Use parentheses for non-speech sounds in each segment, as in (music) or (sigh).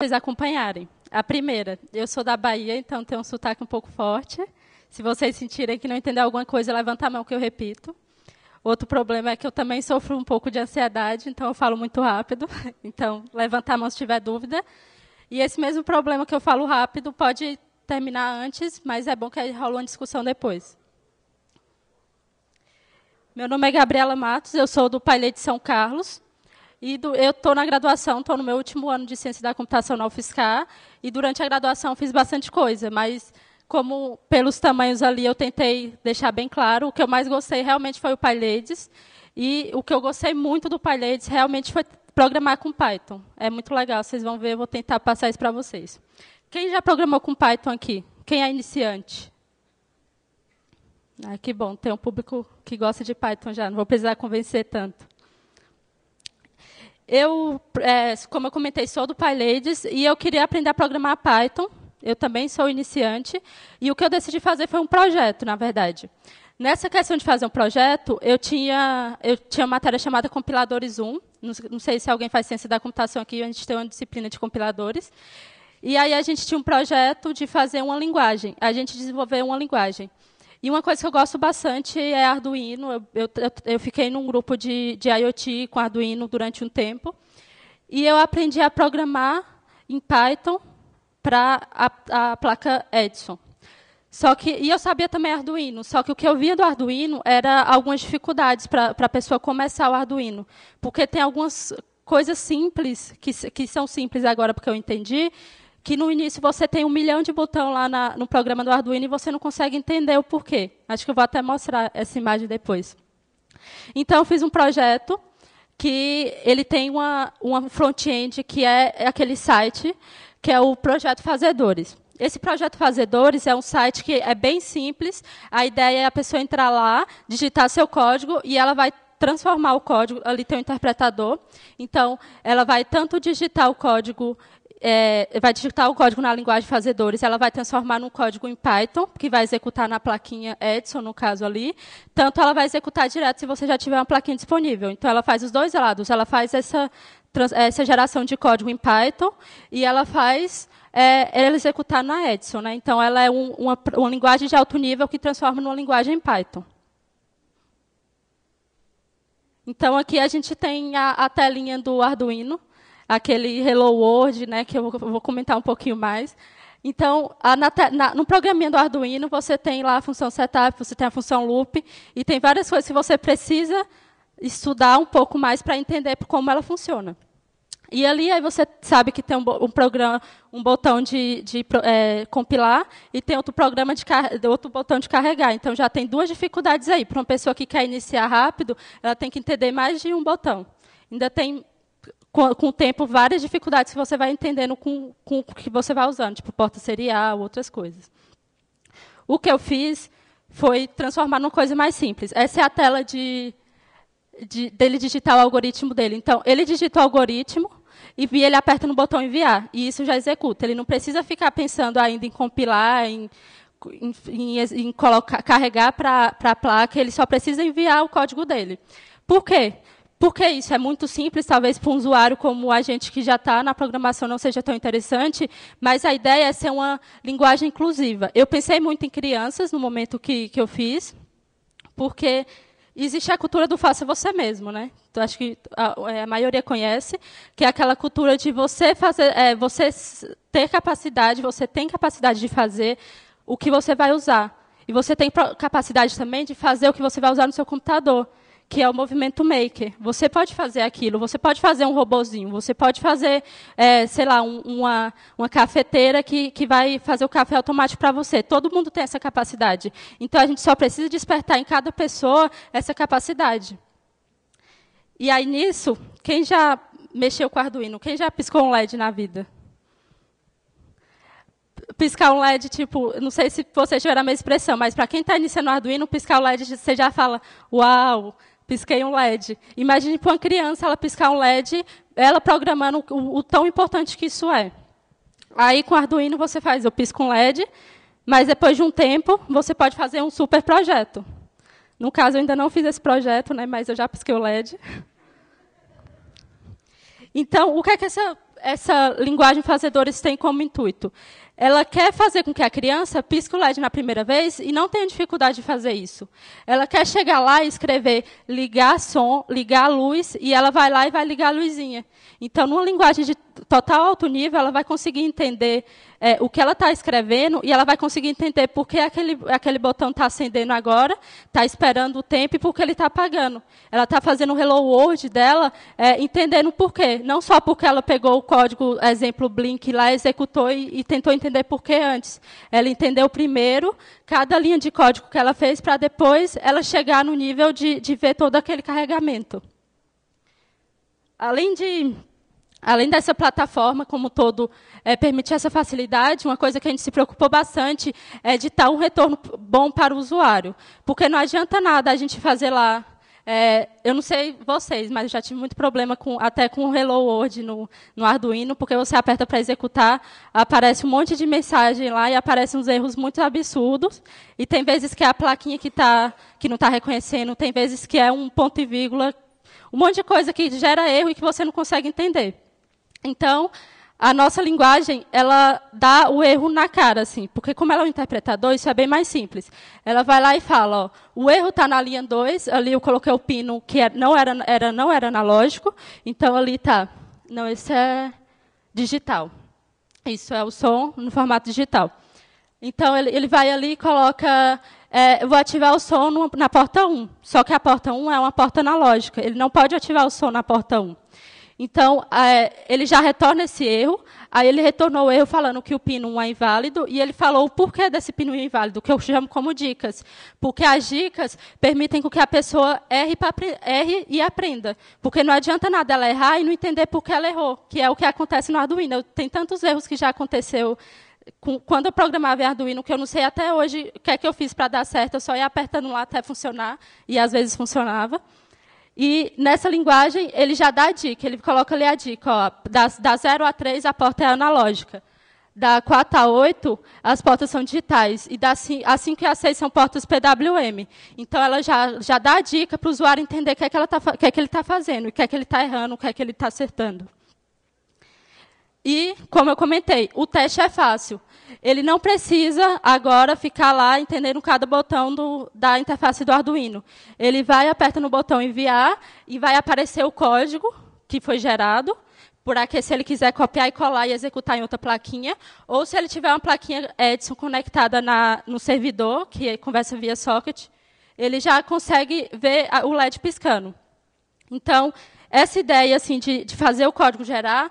vocês acompanharem. A primeira, eu sou da Bahia, então tenho um sotaque um pouco forte. Se vocês sentirem que não entender alguma coisa, levanta a mão que eu repito. Outro problema é que eu também sofro um pouco de ansiedade, então eu falo muito rápido. (laughs) Então, levanta a mão se tiver dúvida. E esse mesmo problema que eu falo rápido pode terminar antes, mas é bom que rola uma discussão depois. Meu nome é Gabriela Matos, eu sou do Pailê de São Carlos, e do, eu estou na graduação, estou no meu último ano de ciência da computação na UFSCar, e durante a graduação fiz bastante coisa, mas como pelos tamanhos ali eu tentei deixar bem claro, o que eu mais gostei realmente foi o PyLadies, e o que eu gostei muito do PyLadies realmente foi programar com Python. É muito legal, vocês vão ver, eu vou tentar passar isso para vocês. Quem já programou com Python aqui? Quem é iniciante? Ah, que bom, tem um público que gosta de Python já, não vou precisar convencer tanto. Eu, é, como eu comentei, sou do PyLadies e eu queria aprender a programar Python. Eu também sou iniciante. E o que eu decidi fazer foi um projeto, na verdade. Nessa questão de fazer um projeto, eu tinha, eu tinha uma matéria chamada Compiladores 1. Não, não sei se alguém faz ciência da computação aqui, a gente tem uma disciplina de compiladores. E aí a gente tinha um projeto de fazer uma linguagem. A gente desenvolveu uma linguagem. E uma coisa que eu gosto bastante é Arduino. Eu, eu, eu fiquei num grupo de, de IoT com Arduino durante um tempo. E eu aprendi a programar em Python para a, a, placa Edison. Só que, e eu sabia também Arduino, só que o que eu via do Arduino era algumas dificuldades para a pessoa começar o Arduino, porque tem algumas coisas simples, que, que são simples agora porque eu entendi, que no início você tem um milhão de botão lá na, no programa do Arduino e você não consegue entender o porquê. Acho que eu vou até mostrar essa imagem depois. Então, eu fiz um projeto que ele tem uma, uma front-end que é, é aquele site, que é o Projeto Fazedores. Esse projeto Fazedores é um site que é bem simples. A ideia é a pessoa entrar lá, digitar seu código e ela vai transformar o código, ali tem um interpretador. Então, ela vai tanto digitar o código é, vai digitar o código na linguagem fazedores, ela vai transformar num código em Python, que vai executar na plaquinha Edson, no caso ali. Tanto ela vai executar direto se você já tiver uma plaquinha disponível. Então, ela faz os dois lados. Ela faz essa, essa geração de código em Python e ela faz é, ela executar na Edson. Né? Então, ela é um, uma, uma linguagem de alto nível que transforma numa linguagem em Python. Então, aqui a gente tem a, a telinha do Arduino, aquele Hello World, né, que eu vou, comentar um pouquinho mais. Então, a, na, na, no programinha do Arduino, você tem lá a função setup, você tem a função loop, e tem várias coisas que você precisa estudar um pouco mais para entender como ela funciona. E ali aí você sabe que tem um, um programa, um botão de, de é, compilar e tem outro programa de outro botão de carregar. Então já tem duas dificuldades aí. Para uma pessoa que quer iniciar rápido, ela tem que entender mais de um botão. Ainda tem com, com o tempo, várias dificuldades que você vai entendendo com, com o que você vai usando, tipo porta serial, outras coisas. O que eu fiz foi transformar numa coisa mais simples. Essa é a tela de, de, dele digitar o algoritmo dele. Então, ele digita o algoritmo e ele aperta no botão enviar. E isso já executa. Ele não precisa ficar pensando ainda em compilar, em, em, em, colocar, carregar para a placa. Ele só precisa enviar o código dele. Por quê? Por que isso? É muito simples, talvez para um usuário como a gente que já está na programação não seja tão interessante, mas a ideia é ser uma linguagem inclusiva. Eu pensei muito em crianças no momento que, que eu fiz, porque existe a cultura do faça você mesmo, né? Então, acho que a, é, a, maioria conhece, que é aquela cultura de você fazer, é, você ter capacidade, você tem capacidade de fazer o que você vai usar. E você tem capacidade também de fazer o que você vai usar no seu computador que é o movimento maker. Você pode fazer aquilo, você pode fazer um robozinho, você pode fazer, é, sei lá, um, uma, uma cafeteira que, que vai fazer o café automático para você. Todo mundo tem essa capacidade. Então, a gente só precisa despertar em cada pessoa essa capacidade. E aí, nisso, quem já mexeu com Arduino? Quem já piscou um LED na vida? piscar um LED, tipo, não sei se vocês tiveram a mesma expressão, mas para quem está iniciando o Arduino, piscar o LED, você já fala, uau, pisquei um LED. Imagine para uma criança ela piscar um LED, ela programando o, o, tão importante que isso é. Aí com Arduino você faz, eu pisco um LED, mas depois de um tempo você pode fazer um super projeto. No caso eu ainda não fiz esse projeto, né, mas eu já pisquei o LED. Então, o que é que essa, essa linguagem fazedores tem como intuito? Ela quer fazer com que a criança pisque o LED na primeira vez e não tenha dificuldade de fazer isso. Ela quer chegar lá e escrever ligar som, ligar luz, e ela vai lá e vai ligar a luzinha. Então, numa linguagem de total alto nível, ela vai conseguir entender é, o que ela está escrevendo e ela vai conseguir entender por que aquele, aquele botão está acendendo agora, está esperando o tempo e por que ele está apagando. Ela está fazendo o hello world dela, é, entendendo por quê. Não só porque ela pegou o código, exemplo, Blink lá, executou e, e tentou entender por que antes. Ela entendeu primeiro cada linha de código que ela fez para depois ela chegar no nível de, de ver todo aquele carregamento. Além de Além dessa plataforma, como todo, é, permitir essa facilidade, uma coisa que a gente se preocupou bastante é de dar um retorno bom para o usuário. Porque não adianta nada a gente fazer lá. É, eu não sei vocês, mas eu já tive muito problema com, até com o Hello World no, no Arduino, porque você aperta para executar, aparece um monte de mensagem lá e aparecem uns erros muito absurdos. E tem vezes que é a plaquinha que, tá, que não está reconhecendo, tem vezes que é um ponto e vírgula, um monte de coisa que gera erro e que você não consegue entender. Então, a nossa linguagem, ela dá o erro na cara, assim, porque como ela é um interpretador, isso é bem mais simples. Ela vai lá e fala, ó, o erro está na linha 2, ali eu coloquei o pino que é, não era, era, não era analógico, então ali está, não, esse é digital. Isso é o som no formato digital. Então, ele, ele vai ali e coloca, é, eu vou ativar o som no, na porta 1, um, só que a porta 1 um é uma porta analógica, ele não pode ativar o som na porta 1. Um. Então, é, ele já retorna esse erro, aí ele retornou o erro falando que o pino 1 é inválido, e ele falou o porquê desse pino é inválido, que eu chamo como dicas. Porque as dicas permitem que a pessoa erre, erre e aprenda. Porque não adianta nada ela errar e não entender por que ela errou, que é o que acontece no Arduino. Tem tantos erros que já aconteceu quando eu programava em Arduino, que eu não sei até hoje o que é que eu fiz para dar certo, eu só ia apertando lá até funcionar, e às vezes funcionava. E nessa linguagem, ele já dá a dica, ele coloca ali a dica, ó, da, da 0 a 3 a porta é analógica. Da 4 a 8, as portas são digitais. E da 5, a 5 e a 6 são portas PWM. Então, ela já, já dá a dica para o usuário entender o que, é que, ela tá, que, é que ele está fazendo, o que é que ele está errando, o que é que ele está acertando. E, como eu comentei, o teste é fácil. Ele não precisa agora ficar lá entendendo cada botão do, da interface do Arduino. Ele vai, aperta no botão enviar e vai aparecer o código que foi gerado, por aqui, se ele quiser copiar e colar e executar em outra plaquinha, ou se ele tiver uma plaquinha Edison conectada na, no servidor, que é conversa via socket, ele já consegue ver o LED piscando. Então, essa ideia assim de, de fazer o código gerar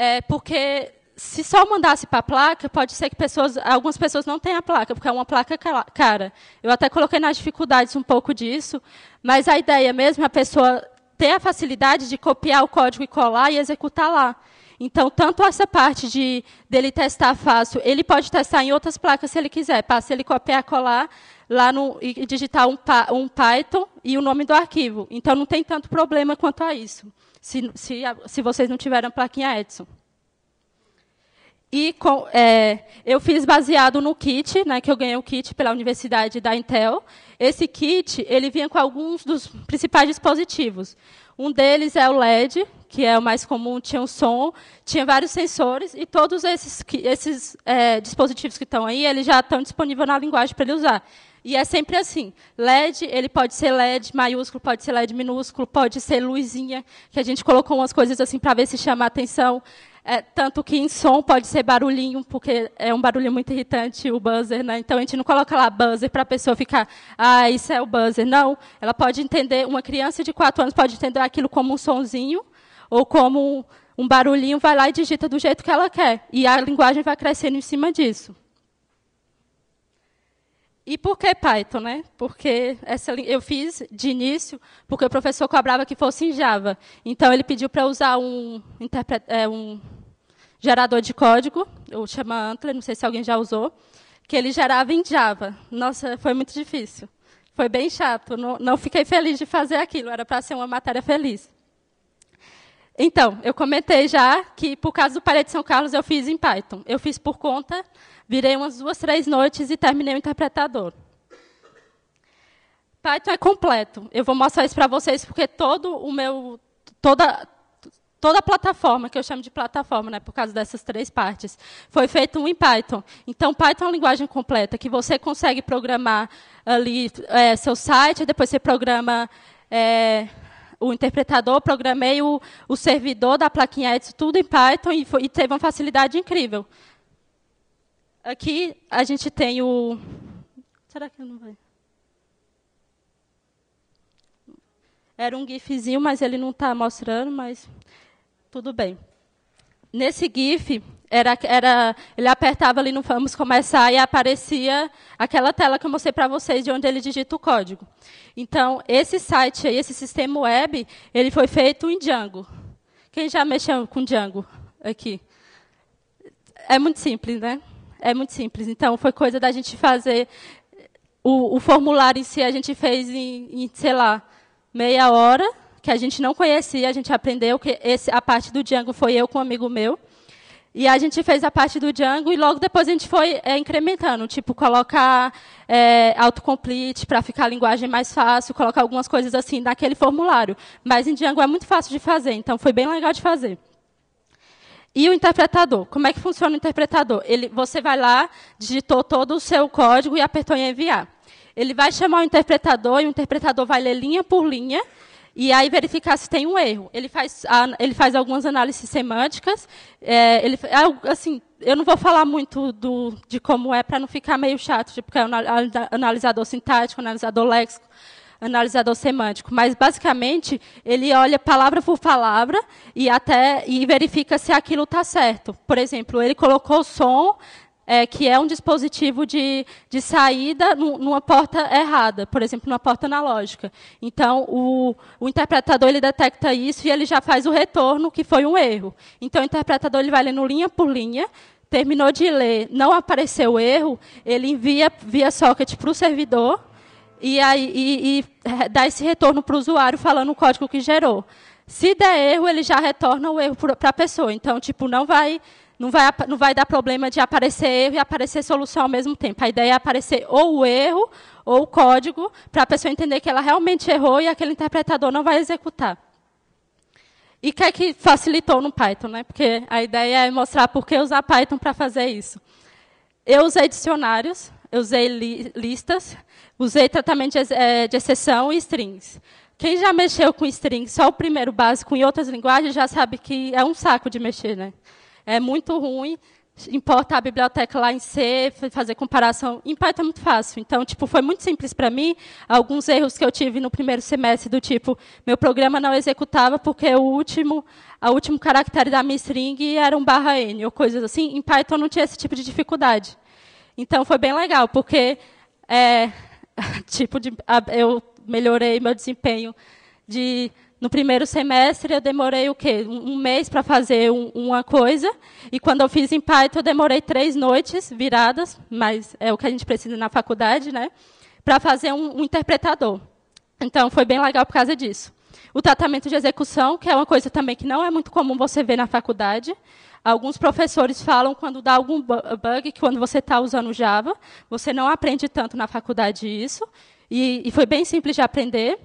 é, porque se só mandasse para a placa, pode ser que pessoas, algumas pessoas não tenham a placa, porque é uma placa cara. Eu até coloquei nas dificuldades um pouco disso, mas a ideia mesmo é a pessoa ter a facilidade de copiar o código e colar e executar lá. Então, tanto essa parte de dele testar fácil, ele pode testar em outras placas se ele quiser. Passa ele copiar, colar lá no, e digitar um, um Python e o nome do arquivo. Então, não tem tanto problema quanto a isso se, se, se vocês não tiveram plaquinha Edson. E com, é, eu fiz baseado no kit, né, que eu ganhei o kit pela Universidade da Intel. Esse kit ele vinha com alguns dos principais dispositivos. Um deles é o LED, que é o mais comum, tinha um som, tinha vários sensores, e todos esses, esses é, dispositivos que estão aí, eles já estão disponíveis na linguagem para ele usar. E é sempre assim. LED, ele pode ser LED maiúsculo, pode ser LED minúsculo, pode ser luzinha, que a gente colocou umas coisas assim para ver se chama a atenção. É, tanto que em som pode ser barulhinho, porque é um barulho muito irritante o buzzer, né? Então a gente não coloca lá buzzer para a pessoa ficar, ah, isso é o buzzer. Não, ela pode entender, uma criança de 4 anos pode entender aquilo como um sonzinho ou como um barulhinho, vai lá e digita do jeito que ela quer. E a linguagem vai crescendo em cima disso. E por que Python, né? Porque essa, eu fiz de início porque o professor cobrava que fosse em Java. Então ele pediu para usar um, é, um, gerador de código, o chama Antler, não sei se alguém já usou, que ele gerava em Java. Nossa, foi muito difícil. Foi bem chato. Não, não fiquei feliz de fazer aquilo. Era para ser uma matéria feliz. Então, eu comentei já que por causa do Palha de São Carlos eu fiz em Python. Eu fiz por conta Virei umas duas, três noites e terminei o interpretador. Python tá, então é completo. Eu vou mostrar isso para vocês porque todo o meu toda toda a plataforma, que eu chamo de plataforma, né, por causa dessas três partes, foi feito em Python. Então, Python é uma linguagem completa, que você consegue programar ali é, seu site, depois você programa é, o interpretador, programei o, o servidor da plaquinha Edson, tudo em Python, e, foi, e teve uma facilidade incrível. Aqui a gente tem o. Será que não vai? Era um gifzinho, mas ele não está mostrando, mas tudo bem. Nesse GIF, era, era, ele apertava ali no Vamos Começar e aparecia aquela tela que eu mostrei para vocês de onde ele digita o código. Então, esse site aí, esse sistema web, ele foi feito em Django. Quem já mexeu com Django aqui? É muito simples, né? É muito simples. Então, foi coisa da gente fazer. O, o formulário em si a gente fez em, em, sei lá, meia hora, que a gente não conhecia, a gente aprendeu, que esse, a parte do Django foi eu com um amigo meu. E a gente fez a parte do Django e logo depois a gente foi é, incrementando, tipo colocar é, autocomplete para ficar a linguagem mais fácil, colocar algumas coisas assim naquele formulário. Mas em Django é muito fácil de fazer, então foi bem legal de fazer. E o interpretador? Como é que funciona o interpretador? Ele, você vai lá, digitou todo o seu código e apertou em enviar. Ele vai chamar o interpretador e o interpretador vai ler linha por linha e aí verificar se tem um erro. Ele faz, ele faz algumas análises semânticas. É, ele, é assim, eu não vou falar muito do, de como é para não ficar meio chato, tipo, porque é um analisador sintático, analisador léxico, analisador semântico, mas basicamente ele olha palavra por palavra e até e verifica se aquilo está certo. Por exemplo, ele colocou som é, que é um dispositivo de, de saída numa porta errada, por exemplo, numa porta analógica. Então, o, o, interpretador ele detecta isso e ele já faz o retorno, que foi um erro. Então, o interpretador ele vai lendo linha por linha, terminou de ler, não apareceu o erro, ele envia via socket para o servidor, e, aí, e, e eh, dá esse retorno para o usuário falando o código que gerou. Se der erro, ele já retorna o erro para a pessoa. Então, tipo, não vai, não vai, não vai dar problema de aparecer erro e aparecer solução ao mesmo tempo. A ideia é aparecer ou o erro ou o código para a pessoa entender que ela realmente errou e aquele interpretador não vai executar. E que é que facilitou no Python, né? Porque a ideia é mostrar por que usar Python para fazer isso. Eu usei dicionários, eu usei li listas, usei tratamento de, é, de, exceção e strings. Quem já mexeu com strings, só o primeiro básico em outras linguagens, já sabe que é um saco de mexer. Né? É muito ruim importar a biblioteca lá em C, fazer comparação. Em Python é muito fácil. Então, tipo, foi muito simples para mim. Alguns erros que eu tive no primeiro semestre, do tipo, meu programa não executava porque o último, o último caractere da minha string era um barra N, ou coisas assim. Em Python não tinha esse tipo de dificuldade. Então foi bem legal, porque é, (laughs) tipo de, eu melhorei meu desempenho de no primeiro semestre eu demorei o quê? Um mês para fazer um, uma coisa. E quando eu fiz em Python, eu demorei três noites viradas, mas é o que a gente precisa na faculdade, né? Para fazer um, um, interpretador. Então foi bem legal por causa disso. O tratamento de execução, que é uma coisa também que não é muito comum você ver na faculdade, Alguns professores falam quando dá algum bug que quando você está usando Java, você não aprende tanto na faculdade isso. E, e foi bem simples de aprender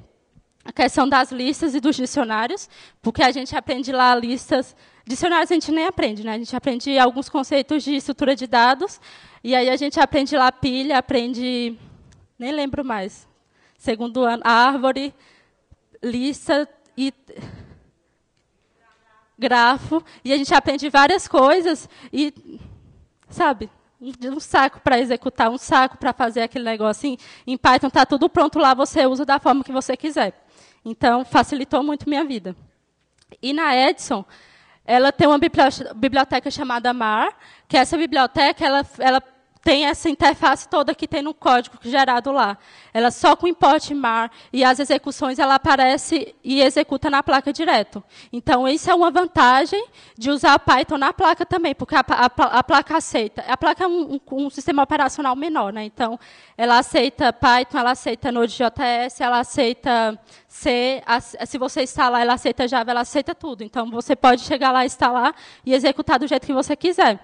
a questão das listas e dos dicionários, porque a gente aprende lá listas. Dicionários a gente nem aprende, né? A gente aprende alguns conceitos de estrutura de dados, e aí a gente aprende lá pilha, aprende. nem lembro mais. Segundo ano, árvore, lista e grafo e a gente aprende várias coisas e sabe um saco para executar, um saco para fazer aquele negócio. Em, em Python está tudo pronto lá, você usa da forma que você quiser. Então facilitou muito minha vida. E na Edison ela tem uma biblioteca chamada Mar, que essa biblioteca ela, ela tem essa interface toda que tem no código é gerado lá. Ela só com import mar e as execuções ela aparece e executa na placa direto. Então isso é uma vantagem de usar Python na placa também, porque a, a, a placa aceita. A placa é um, um, um, sistema operacional menor, né? Então ela aceita Python, ela aceita Node.js, ela aceita C. A, se você instalar, ela aceita Java, ela aceita tudo. Então você pode chegar lá, instalar e executar do jeito que você quiser.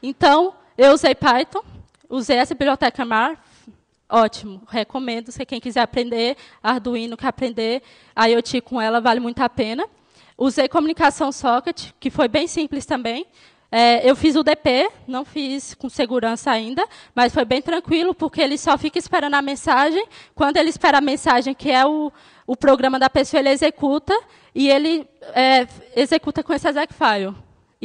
Então, eu usei Python, usei essa biblioteca MAR, ótimo, recomendo. Se quem quiser aprender, Arduino quer aprender, IoT com ela vale muito a pena. Usei comunicação Socket, que foi bem simples também. É, eu fiz o DP, não fiz com segurança ainda, mas foi bem tranquilo, porque ele só fica esperando a mensagem. Quando ele espera a mensagem, que é o, o programa da pessoa, ele executa, e ele é, executa com esse exec file.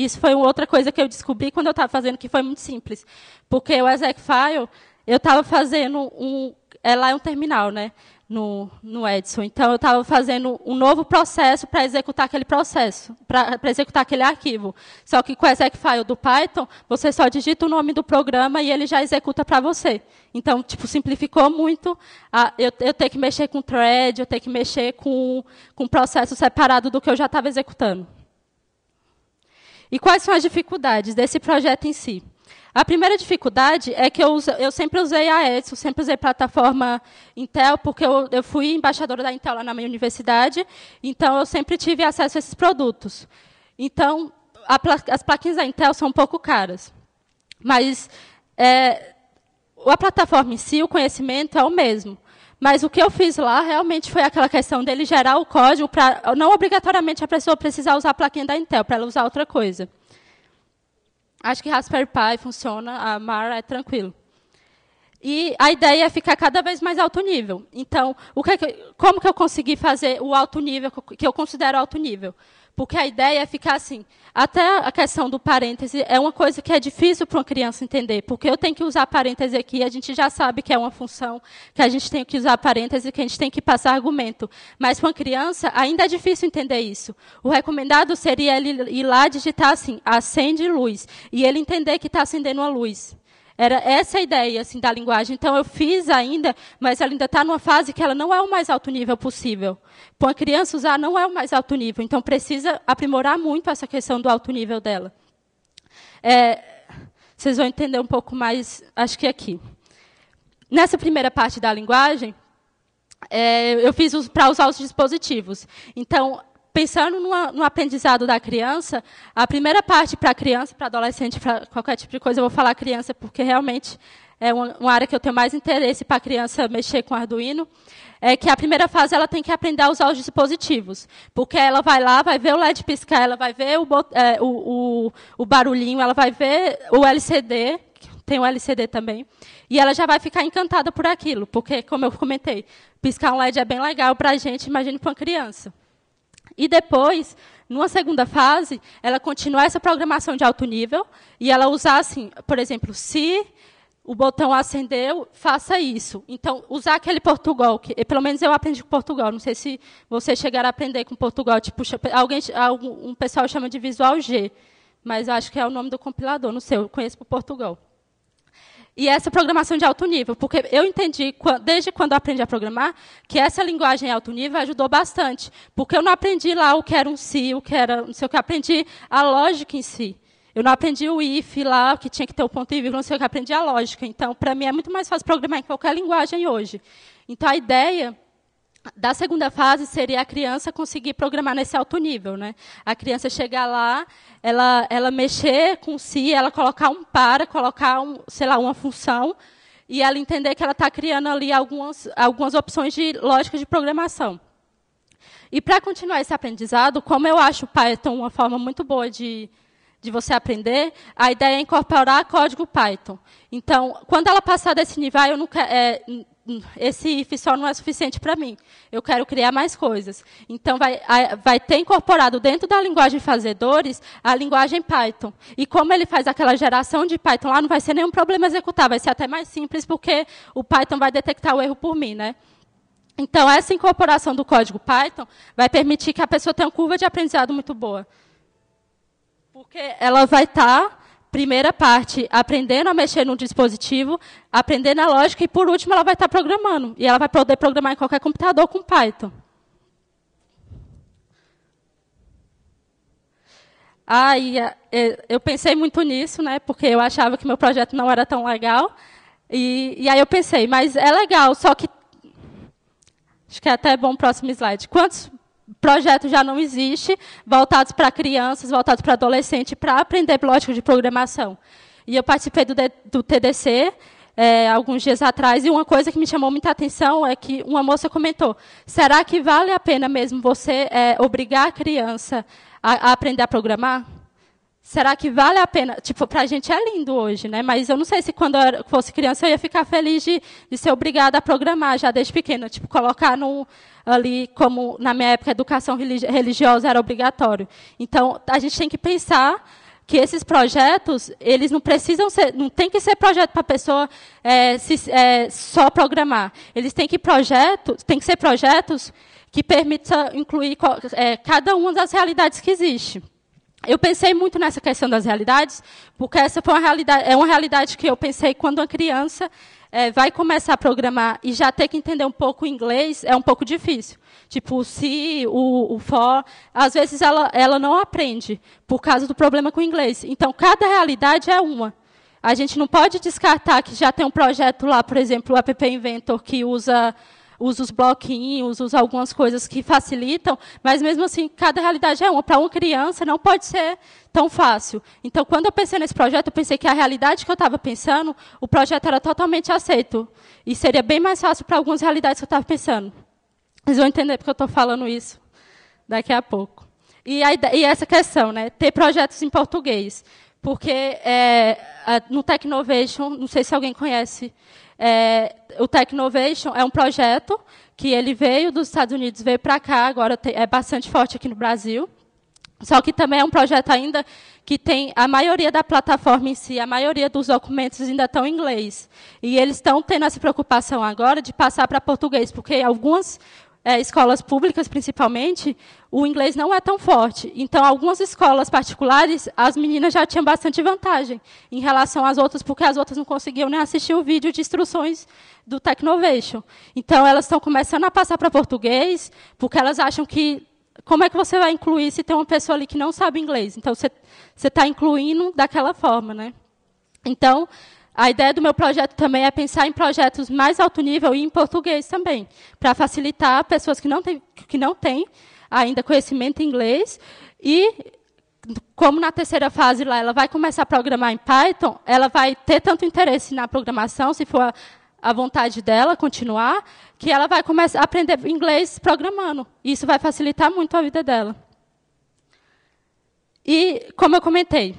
Isso foi outra coisa que eu descobri quando eu estava fazendo, que foi muito simples. Porque o ExecFile, eu estava fazendo um... É lá é um terminal, né? No, no Edson. Então, eu estava fazendo um novo processo para executar aquele processo, para executar aquele arquivo. Só que com o execfile do Python, você só digita o nome do programa e ele já executa para você. Então, tipo, simplificou muito a, eu, eu ter que mexer com thread, eu ter que mexer com, com processo separado do que eu já estava executando. E quais são as dificuldades desse projeto em si? A primeira dificuldade é que eu, uso, eu sempre usei a ESO, sempre usei plataforma Intel, porque eu, eu, fui embaixadora da Intel lá na minha universidade, então eu sempre tive acesso a esses produtos. Então, a, as plaquinhas da Intel são um pouco caras. Mas é, a plataforma em si, o conhecimento é o mesmo. Mas o que eu fiz lá realmente foi aquela questão dele gerar o código para não obrigatoriamente a pessoa precisar usar a plaquinha da Intel, para ela usar outra coisa. Acho que Raspberry Pi funciona, a Mara é tranquilo. E a ideia é ficar cada vez mais alto nível. Então, o que, é como que eu consegui fazer o alto nível que eu considero alto nível? Porque a ideia é ficar assim. Até a questão do parêntese é uma coisa que é difícil para uma criança entender, porque eu tenho que usar parêntese aqui, a gente já sabe que é uma função, que a gente tem que usar parêntese, que a gente tem que passar argumento. Mas para uma criança ainda é difícil entender isso. O recomendado seria ele ir lá digitar assim, acende luz, e ele entender que está acendendo uma luz. Era essa a ideia assim, da linguagem. Então, eu fiz ainda, mas ela ainda está numa fase que ela não é o mais alto nível possível. Para uma criança usar, não é o mais alto nível. Então, precisa aprimorar muito essa questão do alto nível dela. É, vocês vão entender um pouco mais, acho que aqui. Nessa primeira parte da linguagem, é, eu fiz para usar os dispositivos. Então, pensando no, no, aprendizado da criança, a primeira parte para criança, para adolescente, para qualquer tipo de coisa, eu vou falar criança porque realmente é uma, uma área que eu tenho mais interesse para a criança mexer com Arduino, é que a primeira fase ela tem que aprender a usar os dispositivos, porque ela vai lá, vai ver o LED piscar, ela vai ver o, é, o, o, o barulhinho, ela vai ver o LCD, tem o LCD também. E ela já vai ficar encantada por aquilo, porque, como eu comentei, piscar um LED é bem legal para a gente, imagine para uma criança. E depois, numa segunda fase, ela continuar essa programação de alto nível e ela usar, assim, por exemplo, se o botão acendeu, faça isso. Então, usar aquele Portugal, que eh, pelo menos eu aprendi com Portugal. Não sei se você chegar a aprender com Portugal. Tipo, alguém, algum, um pessoal chama de Visual G, mas acho que é o nome do compilador. Não sei, eu conheço por Portugal e essa programação de alto nível, porque eu entendi, desde quando aprendi a programar, que essa linguagem alto nível ajudou bastante, porque eu não aprendi lá o que era um si, o que era não sei o que, aprendi a lógica em si. Eu não aprendi o if lá, que tinha que ter o ponto e vírgula, não sei o que, aprendi a lógica. Então, para mim, é muito mais fácil programar em qualquer linguagem hoje. Então, a ideia da segunda fase seria a criança conseguir programar nesse alto nível, né? A criança chegar lá, ela, ela mexer com si, ela colocar um para, colocar um, sei lá, uma função e ela entender que ela está criando ali algumas algumas opções de lógica de programação. E para continuar esse aprendizado, como eu acho o Python uma forma muito boa de de você aprender, a ideia é incorporar código Python. Então, quando ela passar desse nível, ah, eu não é, esse IF só não é suficiente para mim. Eu quero criar mais coisas. Então, vai, vai ter incorporado dentro da linguagem fazedores a linguagem Python. E como ele faz aquela geração de Python lá, não vai ser nenhum problema executar, vai ser até mais simples, porque o Python vai detectar o erro por mim. Né? Então, essa incorporação do código Python vai permitir que a pessoa tenha uma curva de aprendizado muito boa. Porque ela vai estar tá primeira parte aprendendo a mexer num dispositivo, aprendendo a lógica e, por último, ela vai estar programando. E ela vai poder programar em qualquer computador com Python. Aí ah, eh, eh, eu pensei muito nisso, né, porque eu achava que meu projeto não era tão legal. E, e aí eu pensei, mas é legal, só que. Acho que é até bom o próximo slide. Quantos Projetos já não existem voltados para crianças, voltados para adolescentes, para aprender lógica de programação. E eu participei do, do TDC é, alguns dias atrás, e uma coisa que me chamou muita atenção é que uma moça comentou: será que vale a pena mesmo você é, obrigar a criança a, a aprender a programar? será que vale a pena? Tipo, para a gente é lindo hoje, né? Mas eu não sei se quando eu fosse criança eu ia ficar feliz de, de ser obrigada a programar já desde pequena, tipo colocar no ali como na minha época educação religiosa era obrigatório. Então a gente tem que pensar que esses projetos eles não precisam ser, não tem que ser projeto para a pessoa é, se, é, só programar. Eles têm que projeto, têm que ser projetos que permitam incluir é, cada uma das realidades que existe eu pensei muito nessa questão das realidades, porque essa foi uma realidade, é uma realidade que eu pensei quando uma criança é, vai começar a programar e já ter que entender um pouco o inglês é um pouco difícil. Tipo, o se, o, o for, às vezes ela, ela não aprende por causa do problema com o inglês. Então, cada realidade é uma. A gente não pode descartar que já tem um projeto lá, por exemplo, o App Inventor, que usa usa os bloquinhos, usa algumas coisas que facilitam, mas mesmo assim, cada realidade é uma. Para uma criança, não pode ser tão fácil. Então, quando eu pensei nesse projeto, eu pensei que a realidade que eu estava pensando, o projeto era totalmente aceito. E seria bem mais fácil para algumas realidades que eu estava pensando. Vocês vão entender porque eu estou falando isso daqui a pouco. E, a, e essa questão, né? ter projetos em português porque é, no Technovation, não sei se alguém conhece, é, o Technovation é um projeto que ele veio dos Estados Unidos, veio para cá, agora é bastante forte aqui no Brasil. Só que também é um projeto ainda que tem a maioria da plataforma em si, a maioria dos documentos ainda estão em inglês. E eles estão tendo essa preocupação agora de passar para português, porque algumas é, escolas públicas, principalmente, o inglês não é tão forte. Então, algumas escolas particulares, as meninas já tinham bastante vantagem em relação às outras, porque as outras não conseguiam nem assistir o vídeo de instruções do Technovation. Então, elas estão começando a passar para português, porque elas acham que como é que você vai incluir se tem uma pessoa ali que não sabe inglês? Então, você está incluindo daquela forma, né? Então, a ideia do meu projeto também é pensar em projetos mais alto nível e em português também, para facilitar pessoas que não têm, que não têm ainda conhecimento em inglês e como na terceira fase lá ela vai começar a programar em Python, ela vai ter tanto interesse na programação, se for a, a vontade dela continuar, que ela vai começar a aprender inglês programando. Isso vai facilitar muito a vida dela. E, como eu comentei,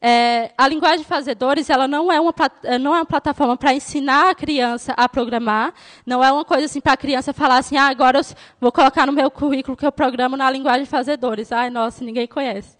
é, a linguagem de fazedores ela não é uma eh, não é uma plataforma para ensinar a criança a programar, não é uma coisa assim para a criança falar assim, ah, agora eu vou colocar no meu currículo que eu programo na linguagem de fazedores. Ai, nossa, ninguém conhece.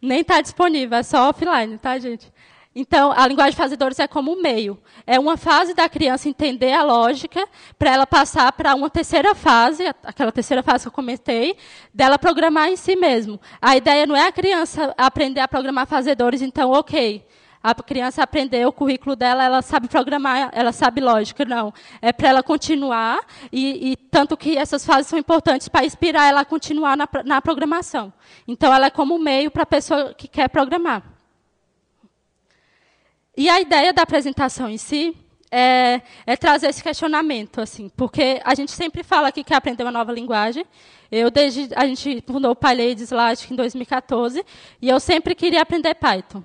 Nem está disponível, é só offline, tá, gente? Então, a linguagem de fazedores é como um meio. É uma fase da criança entender a lógica, para ela passar para uma terceira fase, aquela terceira fase que eu comentei, dela programar em si mesmo. A ideia não é a criança aprender a programar fazedores, então, ok, a criança aprendeu o currículo dela, ela sabe programar, ela sabe lógica, não. É para ela continuar, e, e, tanto que essas fases são importantes para inspirar ela a continuar na, na programação. Então, ela é como um meio para a pessoa que quer programar. E a ideia da apresentação em si é, é, trazer esse questionamento, assim, porque a gente sempre fala que quer aprender uma nova linguagem. Eu desde a gente fundou o PyLadies lá acho que em 2014 e eu sempre queria aprender Python.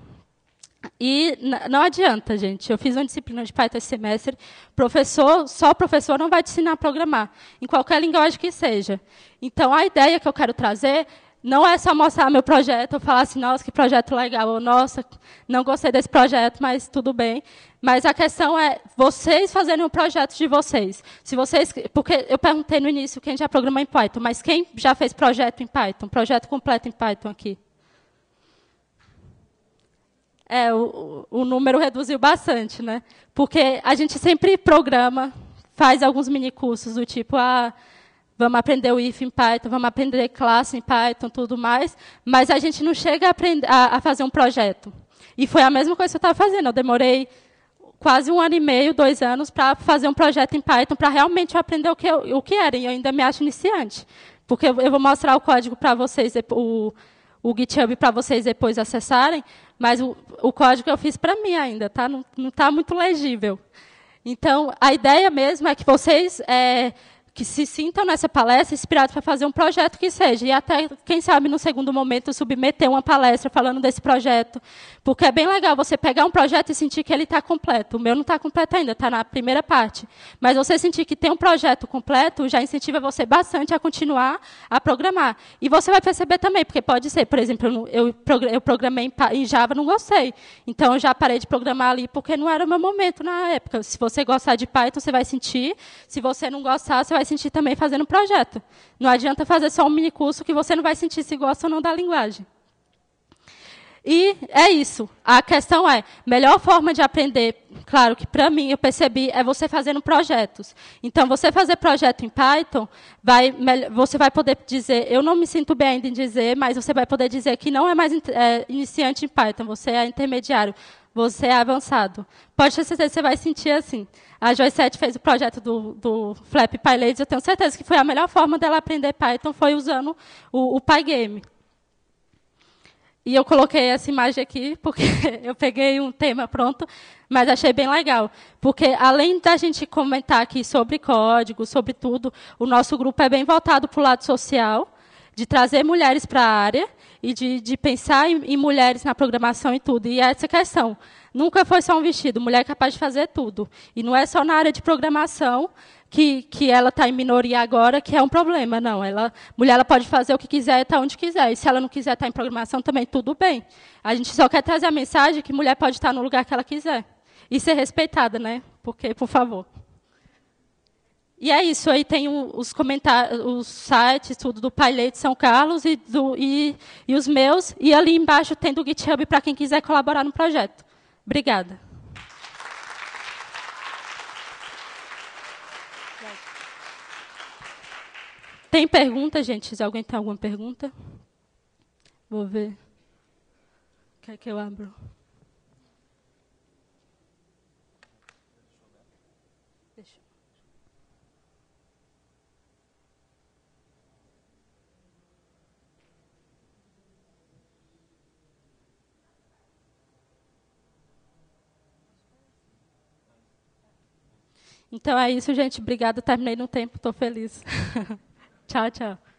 E não adianta, gente. Eu fiz uma disciplina de Python esse semestre. Professor, só professor não vai te ensinar a programar, em qualquer linguagem que seja. Então, a ideia que eu quero trazer não é só mostrar meu projeto, falar assim, nossa, que projeto legal, ou nossa, não gostei desse projeto, mas tudo bem. Mas a questão é vocês fazerem o um projeto de vocês. Se vocês, porque eu perguntei no início quem já programou em Python, mas quem já fez projeto em Python, projeto completo em Python aqui? É, o, o número reduziu bastante, né? Porque a gente sempre programa, faz alguns mini cursos do tipo, ah, vamos aprender o if em Python, vamos aprender classe em Python, tudo mais, mas a gente não chega a, aprender, a, a fazer um projeto. E foi a mesma coisa que eu estava fazendo. Eu demorei quase um ano e meio, dois anos, para fazer um projeto em Python, para realmente aprender o que, o que era. E eu ainda me acho iniciante. Porque eu vou mostrar o código para vocês, o, o GitHub para vocês depois acessarem, mas o, o código eu fiz para mim ainda, tá? não está muito legível. Então, a ideia mesmo é que vocês é, que se sintam nessa palestra inspirados para fazer um projeto que seja. E até, quem sabe, no segundo momento, submeter uma palestra falando desse projeto. Porque é bem legal você pegar um projeto e sentir que ele está completo. O meu não está completo ainda, está na primeira parte. Mas você sentir que tem um projeto completo já incentiva você bastante a continuar a programar. E você vai perceber também, porque pode ser, por exemplo, eu, eu programei em Java, não gostei. Então, eu já parei de programar ali porque não era o meu momento na época. Se você gostar de Python, você vai sentir. Se você não gostar, você vai vai sentir também fazendo um projeto. Não adianta fazer só um mini curso que você não vai sentir se gosta ou não da linguagem. E é isso. A questão é, melhor forma de aprender, claro que para mim eu percebi, é você fazendo projetos. Então, você fazer projeto em Python, vai, você vai poder dizer, eu não me sinto bem ainda em dizer, mas você vai poder dizer que não é mais é, iniciante em Python, você é intermediário. Você é avançado. Pode ter certeza que você vai sentir assim. A Joy 7 fez o projeto do, do Flap PyLadies. Eu tenho certeza que foi a melhor forma dela aprender Python foi usando o, o Pygame. E eu coloquei essa imagem aqui porque (laughs) eu peguei um tema pronto, mas achei bem legal. Porque, além da gente comentar aqui sobre código, sobre tudo, o nosso grupo é bem voltado para o lado social, de trazer mulheres para a área e de, de pensar em, em, mulheres na programação e tudo. E é essa questão. Nunca foi só um vestido. Mulher é capaz de fazer tudo. E não é só na área de programação que, que ela está em minoria agora que é um problema, não. Ela, mulher ela pode fazer o que quiser estar tá onde quiser. E se ela não quiser estar tá em programação também, tudo bem. A gente só quer trazer a mensagem que mulher pode estar tá no lugar que ela quiser. E ser respeitada, né? Porque, por favor. E é isso, aí tem os comentários, os sites, tudo do Pailê de São Carlos e, do, e, e os meus. E ali embaixo tem do GitHub para quem quiser colaborar no projeto. Obrigada. Tem pergunta, gente? Se alguém tem alguma pergunta? Vou ver. Quer que eu abra? Então é isso, gente. Obrigada. Terminei no tempo. Estou feliz. (laughs) tchau, tchau.